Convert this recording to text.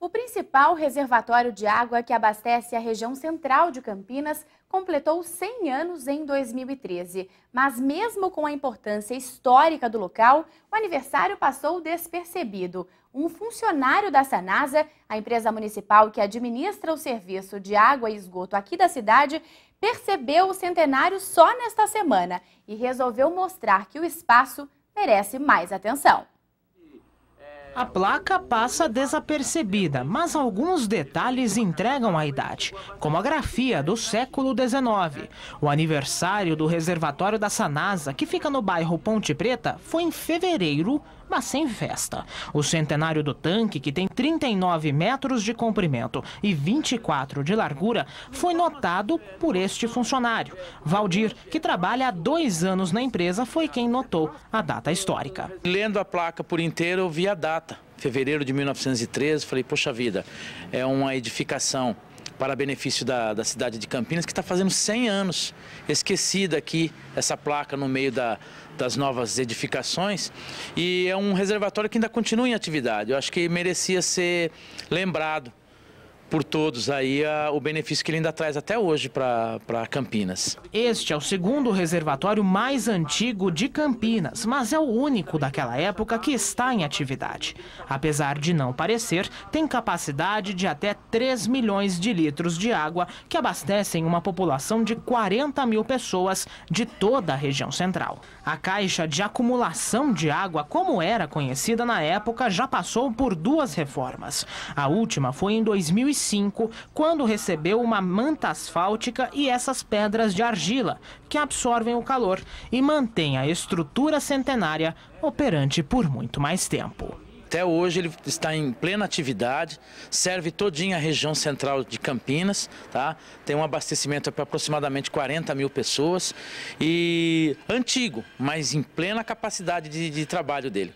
O principal reservatório de água que abastece a região central de Campinas completou 100 anos em 2013. Mas, mesmo com a importância histórica do local, o aniversário passou despercebido. Um funcionário da Sanasa, a empresa municipal que administra o serviço de água e esgoto aqui da cidade, percebeu o centenário só nesta semana e resolveu mostrar que o espaço merece mais atenção. A placa passa desapercebida, mas alguns detalhes entregam a idade, como a grafia do século XIX. O aniversário do reservatório da Sanasa, que fica no bairro Ponte Preta, foi em fevereiro, mas sem festa. O centenário do tanque, que tem 39 metros de comprimento e 24 de largura, foi notado por este funcionário. Valdir, que trabalha há dois anos na empresa, foi quem notou a data histórica. Lendo a placa por inteiro, eu vi a data fevereiro de 1913, falei, poxa vida, é uma edificação para benefício da, da cidade de Campinas, que está fazendo 100 anos, esquecida aqui, essa placa no meio da, das novas edificações. E é um reservatório que ainda continua em atividade. Eu acho que merecia ser lembrado por todos aí a, o benefício que ele ainda traz até hoje para Campinas. Este é o segundo reservatório mais antigo de Campinas, mas é o único daquela época que está em atividade. Apesar de não parecer, tem capacidade de até 3 milhões de litros de água que abastecem uma população de 40 mil pessoas de toda a região central. A caixa de acumulação de água, como era conhecida na época, já passou por duas reformas. A última foi em 2005 2005, quando recebeu uma manta asfáltica e essas pedras de argila, que absorvem o calor e mantém a estrutura centenária operante por muito mais tempo. Até hoje ele está em plena atividade, serve todinha a região central de Campinas, tá? tem um abastecimento para aproximadamente 40 mil pessoas e antigo, mas em plena capacidade de, de trabalho dele.